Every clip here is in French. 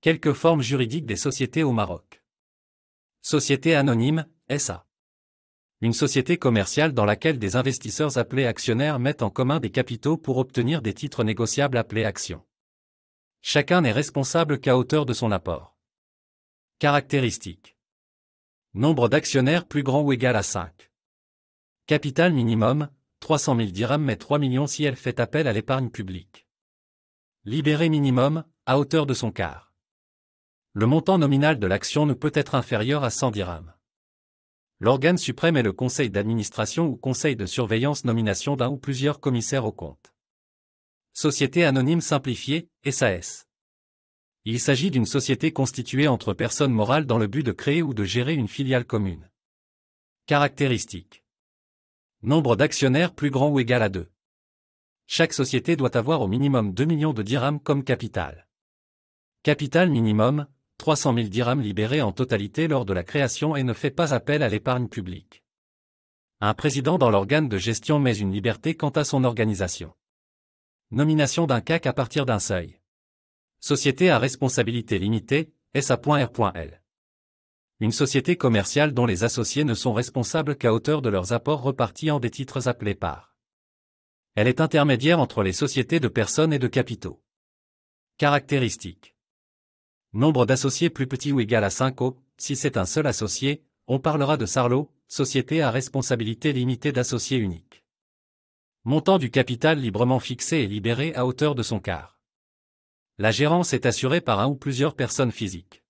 Quelques formes juridiques des sociétés au Maroc. Société anonyme, SA. Une société commerciale dans laquelle des investisseurs appelés actionnaires mettent en commun des capitaux pour obtenir des titres négociables appelés actions. Chacun n'est responsable qu'à hauteur de son apport. Caractéristiques. Nombre d'actionnaires plus grand ou égal à 5. Capital minimum, 300 000 dirhams mais 3 millions si elle fait appel à l'épargne publique. Libéré minimum, à hauteur de son quart le montant nominal de l'action ne peut être inférieur à 100 dirhams. L'organe suprême est le conseil d'administration ou conseil de surveillance nomination d'un ou plusieurs commissaires au compte. Société anonyme simplifiée, SAS. Il s'agit d'une société constituée entre personnes morales dans le but de créer ou de gérer une filiale commune. Caractéristiques. Nombre d'actionnaires plus grand ou égal à 2. Chaque société doit avoir au minimum 2 millions de dirhams comme capital. Capital minimum, 300 000 dirhams libérés en totalité lors de la création et ne fait pas appel à l'épargne publique. Un président dans l'organe de gestion met une liberté quant à son organisation. Nomination d'un CAC à partir d'un seuil. Société à responsabilité limitée, SA.R.L. Une société commerciale dont les associés ne sont responsables qu'à hauteur de leurs apports repartis en des titres appelés par. Elle est intermédiaire entre les sociétés de personnes et de capitaux. Caractéristiques. Nombre d'associés plus petits ou égal à 5 O, si c'est un seul associé, on parlera de Sarlo, société à responsabilité limitée d'associés unique. Montant du capital librement fixé et libéré à hauteur de son quart. La gérance est assurée par un ou plusieurs personnes physiques.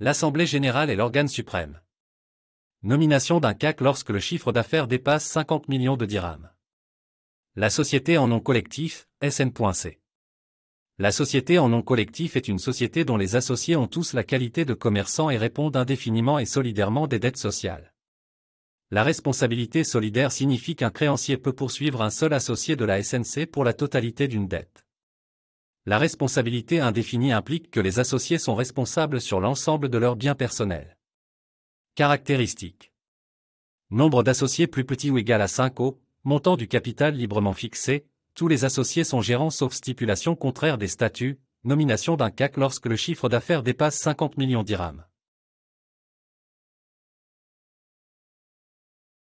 L'Assemblée générale est l'organe suprême. Nomination d'un CAC lorsque le chiffre d'affaires dépasse 50 millions de dirhams. La société en nom collectif, SN.C. La société en nom collectif est une société dont les associés ont tous la qualité de commerçants et répondent indéfiniment et solidairement des dettes sociales. La responsabilité solidaire signifie qu'un créancier peut poursuivre un seul associé de la SNC pour la totalité d'une dette. La responsabilité indéfinie implique que les associés sont responsables sur l'ensemble de leurs biens personnels. Caractéristiques Nombre d'associés plus petit ou égal à 5 au, montant du capital librement fixé, tous les associés sont gérants sauf stipulation contraire des statuts, nomination d'un CAC lorsque le chiffre d'affaires dépasse 50 millions d'irams.